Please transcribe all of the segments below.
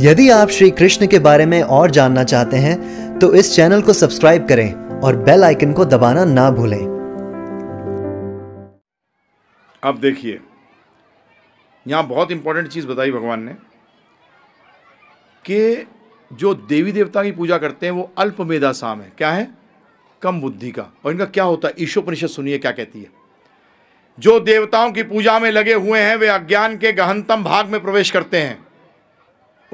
यदि आप श्री कृष्ण के बारे में और जानना चाहते हैं तो इस चैनल को सब्सक्राइब करें और बेल आइकन को दबाना ना भूलें अब देखिए यहां बहुत इंपॉर्टेंट चीज़ बताई भगवान ने कि जो देवी देवता की पूजा करते हैं वो अल्प मेधा साम है क्या है कम बुद्धि का और इनका क्या होता है ईश्वपनिषद सुनिए क्या कहती है जो देवताओं की पूजा में लगे हुए हैं वे अज्ञान के गहनतम भाग में प्रवेश करते हैं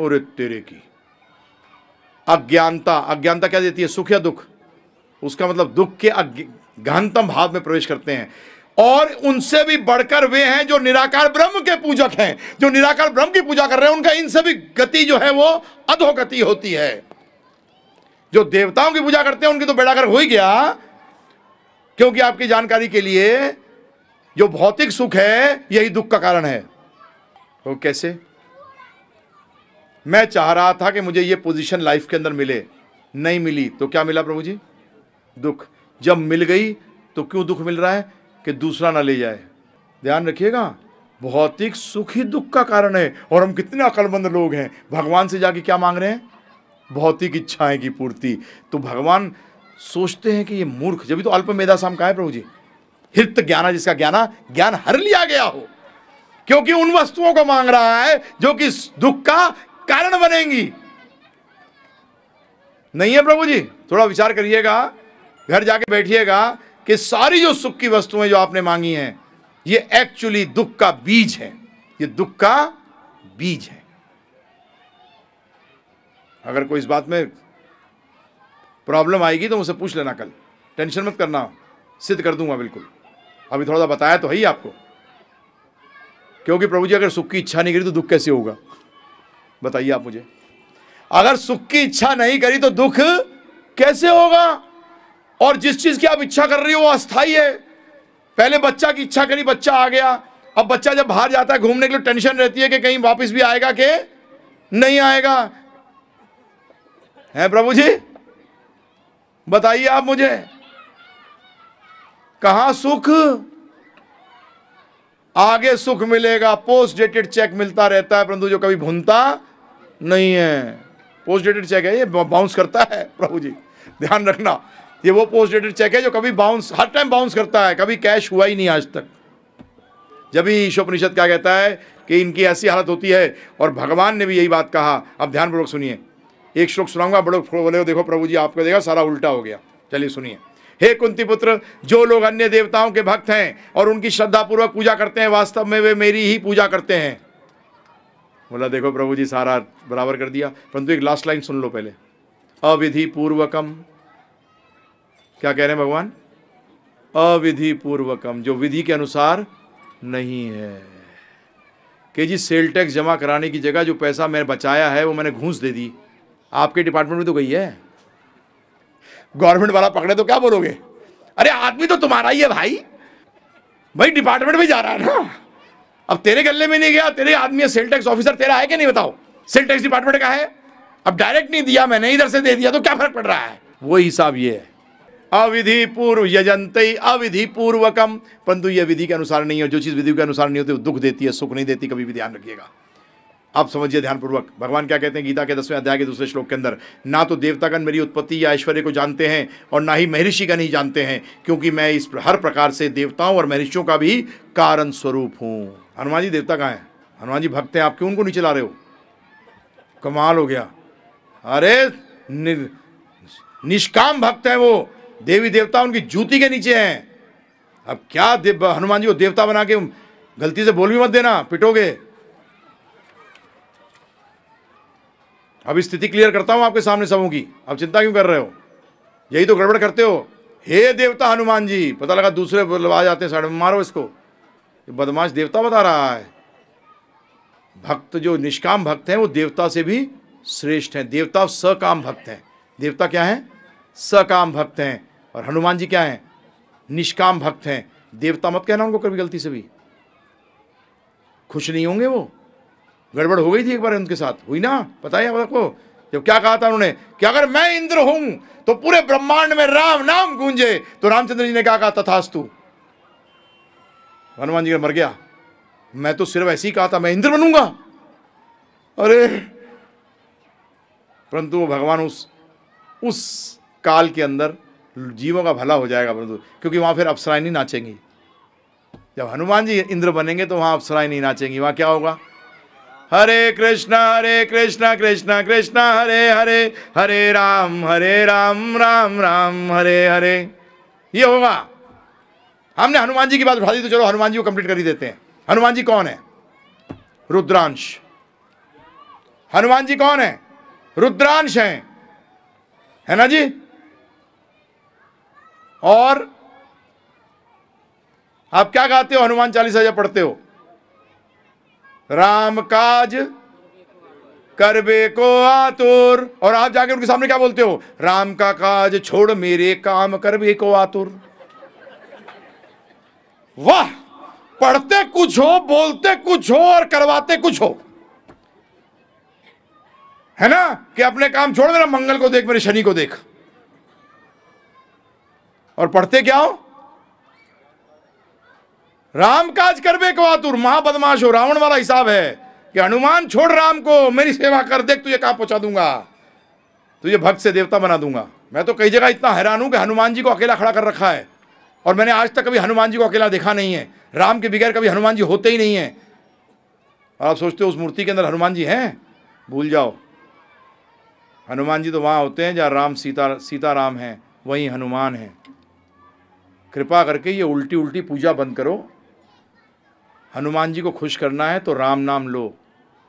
और तेरे की अज्ञानता अज्ञानता क्या देती है सुख या दुख उसका मतलब दुख के गहनतम भाव में प्रवेश करते हैं और उनसे भी बढ़कर वे हैं जो निराकार ब्रह्म के पूजक हैं जो निराकार ब्रह्म की पूजा कर रहे हैं उनका इनसे भी गति जो है वो अधोगति होती है जो देवताओं की पूजा करते हैं उनकी तो बेड़ागर हो ही गया क्योंकि आपकी जानकारी के लिए जो भौतिक सुख है यही दुख का कारण है वो कैसे मैं चाह रहा था कि मुझे ये पोजीशन लाइफ के अंदर मिले नहीं मिली तो क्या मिला प्रभु जी दुख जब मिल गई तो क्यों दुख मिल रहा है कि दूसरा ना ले जाए ध्यान रखिएगा भौतिक सुख ही दुख का कारण है और हम कितने अकलमंद लोग हैं भगवान से जाके क्या मांग रहे हैं भौतिक इच्छाएं की पूर्ति तो भगवान सोचते हैं कि ये मूर्ख जब भी तो अल्प मेधा साम का है प्रभु जी हित ज्ञान जिसका ज्ञाना ज्ञान हर लिया गया हो क्योंकि उन वस्तुओं को मांग रहा है जो कि दुख का कारण बनेंगी नहीं है प्रभु जी थोड़ा विचार करिएगा घर जाके बैठिएगा कि सारी जो सुख की वस्तुएं जो आपने मांगी हैं ये एक्चुअली दुख का बीज है ये दुख का बीज है अगर कोई इस बात में प्रॉब्लम आएगी तो मुझसे पूछ लेना कल टेंशन मत करना सिद्ध कर दूंगा बिल्कुल अभी थोड़ा सा बताया तो है ही आपको क्योंकि प्रभु जी अगर सुख की इच्छा नहीं करी तो दुख कैसे होगा बताइए आप मुझे अगर सुख की इच्छा नहीं करी तो दुख कैसे होगा और जिस चीज की आप इच्छा कर रही हो वो अस्थाई है पहले बच्चा की इच्छा करी बच्चा आ गया अब बच्चा जब बाहर जाता है घूमने के लिए टेंशन रहती है कि कहीं वापस भी आएगा कि नहीं आएगा है प्रभु जी बताइए आप मुझे कहा सुख आगे सुख मिलेगा पोस्ट डेटेड चेक मिलता रहता है परंतु जो कभी भूनता नहीं है पोस्ट डेटेड चेक है ये बाउंस करता है प्रभु जी ध्यान रखना ये वो पोस्ट डेटेड चेक है जो कभी बाउंस हर टाइम बाउंस करता है कभी कैश हुआ ही नहीं आज तक जब ही ईशोपनिषद क्या कहता है कि इनकी ऐसी हालत होती है और भगवान ने भी यही बात कहा अब ध्यानपूर्वक सुनिए एक श्लोक सुनाऊंगा बड़ो बोले देखो प्रभु जी आपको देखा सारा उल्टा हो गया चलिए सुनिए हे कुंती पुत्र जो लोग अन्य देवताओं के भक्त हैं और उनकी श्रद्धापूर्वक पूजा करते हैं वास्तव में वे मेरी ही पूजा करते हैं बोला देखो प्रभु जी सारा बराबर कर दिया परंतु एक लास्ट लाइन सुन लो पहले अविधि पूर्वकम क्या कह रहे हैं भगवान अविधि पूर्वकम जो विधि के अनुसार नहीं है कि जी सेल टैक्स जमा कराने की जगह जो पैसा मैंने बचाया है वो मैंने घूस दे दी आपके डिपार्टमेंट में तो गई है गवर्नमेंट वाला पकड़े तो क्या बोलोगे अरे आदमी तो तुम्हारा ही है भाई भाई डिपार्टमेंट में जा रहा है ना अब तेरे गले में नहीं गया तेरे आदमी सेल टैक्स ऑफिसर तेरा है कि नहीं बताओ सेल टैक्स डिपार्टमेंट का है अब डायरेक्ट नहीं दिया मैंने इधर से दे दिया तो क्या फर्क पड़ रहा है वो हिसाब ये है अविधि पूर्व यजंत अविधि पूर्वकम परंतु यह विधि के अनुसार नहीं है जो चीज़ विधि के अनुसार नहीं होती वो दुख देती है सुख नहीं देती कभी भी ध्यान रखिएगा आप समझिए ध्यानपूर्वक भगवान क्या कहते हैं गीता के दसवें अध्याय के दूसरे श्लोक के अंदर ना तो देवतागण मेरी उत्पत्ति या ऐश्वर्य को जानते हैं और ना ही महर्षि का नहीं जानते हैं क्योंकि मैं इस हर प्रकार से देवताओं और महर्षियों का भी कारण स्वरूप हूँ हनुमान जी देवता कहाँ हैं हनुमान जी भक्त हैं आप क्यों उनको नीचे ला रहे हो कमाल हो गया अरे नि, निष्काम भक्त हैं वो देवी देवता उनकी जूती के नीचे हैं अब क्या हनुमान जी को देवता बना के गलती से बोल भी मत देना पिटोगे अब स्थिति क्लियर करता हूं आपके सामने सबों की अब चिंता क्यों कर रहे हो यही तो गड़बड़ करते हो हे देवता हनुमान जी पता लगा दूसरे आ जाते हैं साइड में मारो इसको बदमाश देवता बता रहा है भक्त जो निष्काम भक्त हैं वो देवता से भी श्रेष्ठ हैं देवता सकाम भक्त हैं देवता क्या हैं सकाम भक्त हैं और हनुमान जी क्या हैं निष्काम भक्त हैं देवता मत कहना उनको कभी गलती से भी खुश नहीं होंगे वो गड़बड़ हो गई थी एक बार उनके साथ हुई ना पता है आपको जब क्या कहा था उन्होंने कि अगर मैं इंद्र हूं तो पूरे ब्रह्मांड में राम नाम गूंजे तो रामचंद्र जी ने क्या कहा तथास्तु हनुमान जी मर गया मैं तो सिर्फ ऐसे ही कहा था मैं इंद्र बनूंगा अरे परंतु वो भगवान उस उस काल के अंदर जीवों का भला हो जाएगा परंतु क्योंकि वहां फिर अप्सराएं नहीं नाचेंगी जब हनुमान जी इंद्र बनेंगे तो वहां अप्सराएं नहीं नाचेंगी वहां क्या होगा हरे कृष्णा हरे कृष्णा कृष्णा कृष्णा हरे हरे हरे राम हरे राम राम राम हरे हरे ये होगा हमने हनुमान जी की बात उठा दी तो चलो हनुमान जी को कंप्लीट कर ही देते हैं हनुमान जी कौन है रुद्रांश हनुमान जी कौन है रुद्रांश हैं है ना जी और आप क्या गाते हो हनुमान चालीसा जब पढ़ते हो राम काज करबे को आतुर और आप जाके उनके सामने क्या बोलते हो राम का काज छोड़ मेरे काम करबे को आतुर वाह पढ़ते कुछ हो बोलते कुछ हो और करवाते कुछ हो है ना कि अपने काम छोड़ मेरा मंगल को देख मेरे शनि को देख और पढ़ते क्या हो राम काज करवे को आतुर महाबदमाश हो रावण वाला हिसाब है कि हनुमान छोड़ राम को मेरी सेवा कर देख तुझे कहां पहुंचा दूंगा तुझे भक्त से देवता बना दूंगा मैं तो कई जगह इतना हैरान हूं कि हनुमान जी को अकेला खड़ा कर रखा है और मैंने आज तक कभी हनुमान जी को अकेला देखा नहीं है राम के बगैर कभी हनुमान जी होते ही नहीं हैं और आप सोचते हो उस मूर्ति के अंदर हनुमान जी हैं भूल जाओ हनुमान जी तो वहाँ होते हैं जहाँ राम सीता सीता राम हैं वहीं हनुमान हैं कृपा करके ये उल्टी उल्टी पूजा बंद करो हनुमान जी को खुश करना है तो राम नाम लो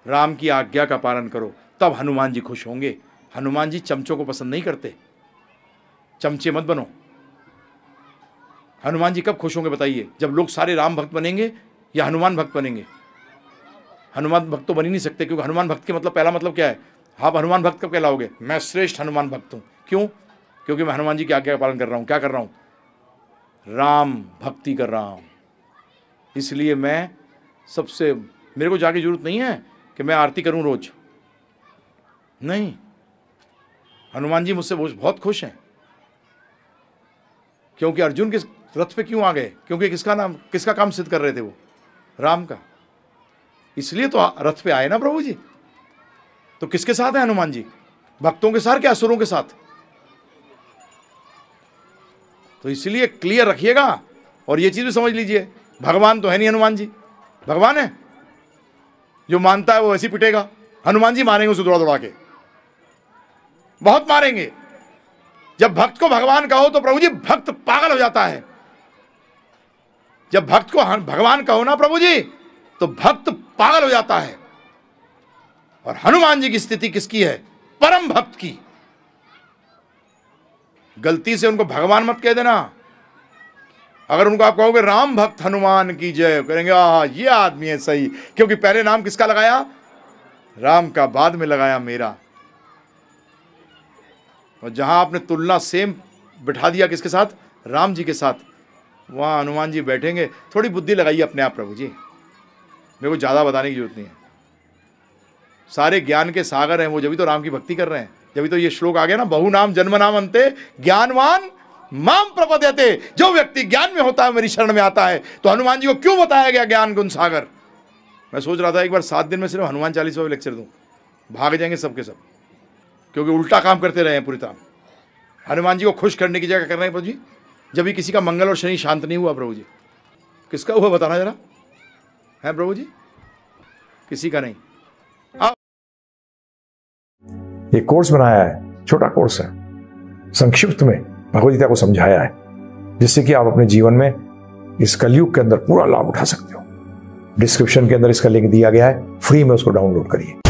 राम की आज्ञा का पालन करो तब हनुमान जी खुश होंगे हनुमान जी चमचों को पसंद नहीं करते चमचे मत बनो हनुमान जी कब खुश होंगे बताइए जब लोग सारे राम भक्त बनेंगे या हनुमान भक्त बनेंगे हनुमान भक्त तो बन ही नहीं सकते क्योंकि हनुमान भक्त के मतलब पहला मतलब क्या है आप हनुमान भक्त कब कहलाओगे मैं श्रेष्ठ हनुमान भक्त हूँ क्यों क्योंकि मैं हनुमान जी की आज्ञा का पालन कर रहा हूँ क्या कर रहा हूँ राम भक्ति कर रहा हूँ इसलिए मैं सबसे मेरे को जाके जरूरत नहीं है कि मैं आरती करूँ रोज नहीं हनुमान जी मुझसे बहुत खुश हैं क्योंकि अर्जुन किस रथ पे क्यों आ गए क्योंकि किसका नाम किसका काम सिद्ध कर रहे थे वो राम का इसलिए तो रथ पे आए ना प्रभु जी तो किसके साथ है हनुमान जी भक्तों के साथ क्या असुरों के साथ तो इसलिए क्लियर रखिएगा और ये चीज भी समझ लीजिए भगवान तो है नहीं हनुमान जी भगवान है जो मानता है वो ऐसे पिटेगा हनुमान जी मारेंगे उसे दौड़ा दौड़ा के बहुत मारेंगे जब भक्त को भगवान कहो तो प्रभु जी भक्त पागल हो जाता है जब भक्त को भगवान कहो ना प्रभु जी तो भक्त पागल हो जाता है और हनुमान जी की स्थिति किसकी है परम भक्त की गलती से उनको भगवान मत कह देना अगर उनको आप कहोगे राम भक्त हनुमान की जय करेंगे आ ये आदमी है सही क्योंकि पहले नाम किसका लगाया राम का बाद में लगाया मेरा और जहाँ आपने तुलना सेम बिठा दिया किसके साथ राम जी के साथ वहाँ हनुमान जी बैठेंगे थोड़ी बुद्धि लगाइए अपने आप प्रभु जी मेरे को ज़्यादा बताने की जरूरत नहीं है सारे ज्ञान के सागर हैं वो जब तो राम की भक्ति कर रहे हैं जब तो ये श्लोक आ गया ना बहु नाम जन्म नाम अंते ज्ञानवान माम प्रपदेते जो व्यक्ति ज्ञान में होता है मेरी शरण में आता है तो हनुमान जी को क्यों बताया गया ज्ञान गुण सागर मैं सोच रहा था एक बार सात दिन में सिर्फ हनुमान चालीसवा लेक्चर दूँ भाग जाएंगे सबके सब क्योंकि उल्टा काम करते रहे हैं पूरी तरह हनुमान जी को खुश करने की जगह कर रहे हैं प्रभु जी जब भी किसी का मंगल और शनि शांत नहीं हुआ प्रभु जी किसका हुआ बताना जरा है प्रभु जी किसी का नहीं आप एक कोर्स बनाया है छोटा कोर्स है संक्षिप्त में भगवदगीता को समझाया है जिससे कि आप अपने जीवन में इस कलयुग के अंदर पूरा लाभ उठा सकते हो डिस्क्रिप्शन के अंदर इसका लिंक दिया गया है फ्री में उसको डाउनलोड करिए